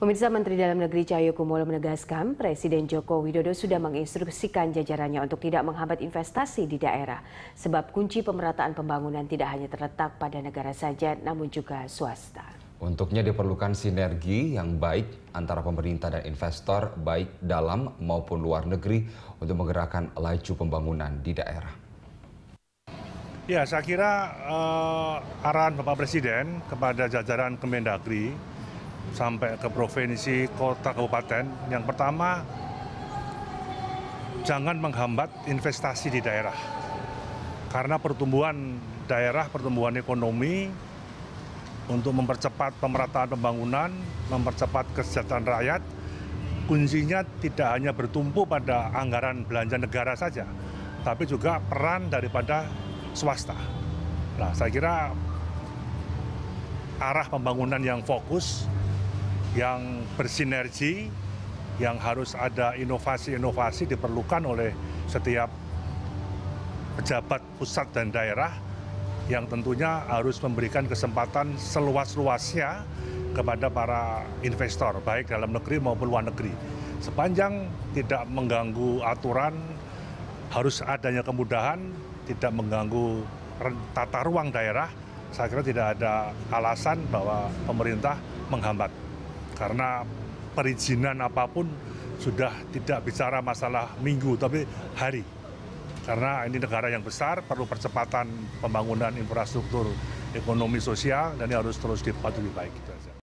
Pemirsa Menteri Dalam Negeri Cahyo Kumolo menegaskan Presiden Joko Widodo sudah menginstruksikan jajarannya untuk tidak menghambat investasi di daerah. Sebab kunci pemerataan pembangunan tidak hanya terletak pada negara saja namun juga swasta. Untuknya diperlukan sinergi yang baik antara pemerintah dan investor baik dalam maupun luar negeri untuk menggerakkan laju pembangunan di daerah. Ya, saya kira uh, arahan Bapak Presiden kepada jajaran Kemendagri sampai ke provinsi, kota, kabupaten. Yang pertama, jangan menghambat investasi di daerah. Karena pertumbuhan daerah, pertumbuhan ekonomi untuk mempercepat pemerataan pembangunan, mempercepat kesejahteraan rakyat, kuncinya tidak hanya bertumpu pada anggaran belanja negara saja, tapi juga peran daripada swasta. Nah, saya kira arah pembangunan yang fokus yang bersinergi, yang harus ada inovasi-inovasi diperlukan oleh setiap pejabat pusat dan daerah yang tentunya harus memberikan kesempatan seluas-luasnya kepada para investor, baik dalam negeri maupun luar negeri. Sepanjang tidak mengganggu aturan, harus adanya kemudahan, tidak mengganggu tata ruang daerah, saya kira tidak ada alasan bahwa pemerintah menghambat karena perizinan apapun sudah tidak bicara masalah minggu tapi hari karena ini negara yang besar perlu percepatan pembangunan infrastruktur ekonomi sosial dan ini harus terus dipadu lebih baik itu saja.